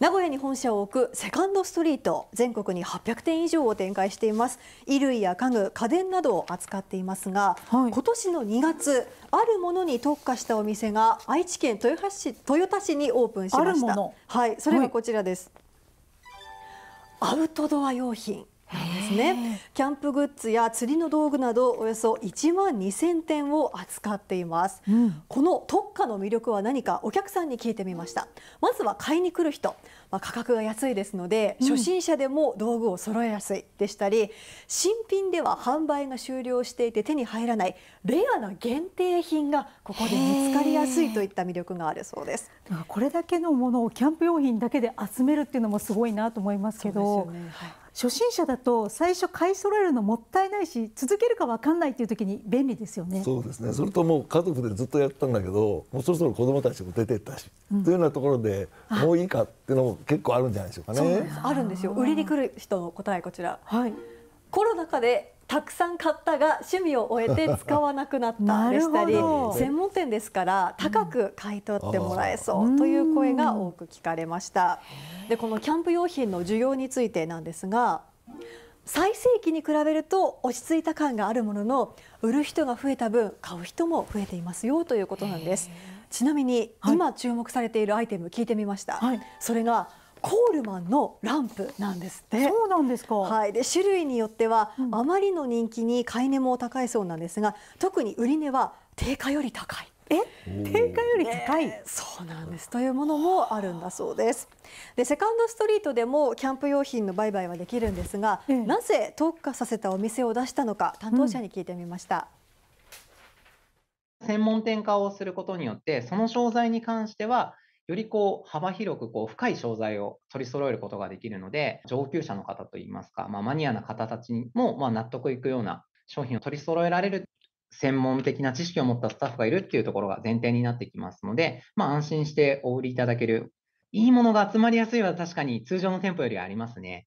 名古屋に本社を置くセカンドストリート全国に800店以上を展開しています衣類や家具家電などを扱っていますが、はい、今年の2月あるものに特化したお店が愛知県豊橋市豊田市にオープンしましたはいそれがこちらです、はい、アウトドア用品ですねキャンプグッズや釣りの道具などおよそ1万2000点を扱っています、うん、この特価の魅力は何かお客さんに聞いてみましたまずは買いに来る人、まあ、価格が安いですので、初心者でも道具を揃えやすいでしたり新品では販売が終了していて手に入らないレアな限定品がここで見つかりやすいといった魅力があるそうですこれだけのものをキャンプ用品だけで集めるっていうのもすごいなと思いますけどそうですよね、はい初心者だと最初買い揃えるのもったいないし続けるか分かんないっていう時に便利ですよね。そうですねそれともう家族でずっとやったんだけどもうそろそろ子どもたちも出てったし、うん、というようなところでもういいかっていうのも結構あるんじゃないでしょうかね。あるんですよ売りに来る人の答えこちら、はい、コロナ禍でたくさん買ったが趣味を終えて使わなくなった でしたり専門店ですから高く買い取ってもらえそうという声が多く聞かれました。でこのキャンプ用品の需要についてなんですが最盛期に比べると落ち着いた感があるものの売る人が増えた分買う人も増えていますよということなんです。ちなみに今注目されているアイテム聞いてみました。はい、それがコールマンのランプなんですって。そうなんですか。はい。で種類によっては、うん、あまりの人気に買い値も高いそうなんですが、特に売り値は定価より高い。え定価より高い、えー、そうなんですというものもあるんだそうですでセカンドストリートでもキャンプ用品の売買はできるんですが、えー、なぜ特化させたお店を出したのか担当者に聞いてみました、うん、専門店化をすることによってその商材に関してはよりこう幅広くこう深い商材を取り揃えることができるので、上級者の方といいますか、まあ、マニアな方たちにもま納得いくような商品を取り揃えられる専門的な知識を持ったスタッフがいるっていうところが前提になってきますので、まあ、安心してお売りいただける。いいものが集まりやすいは確かに通常の店舗よりありますね。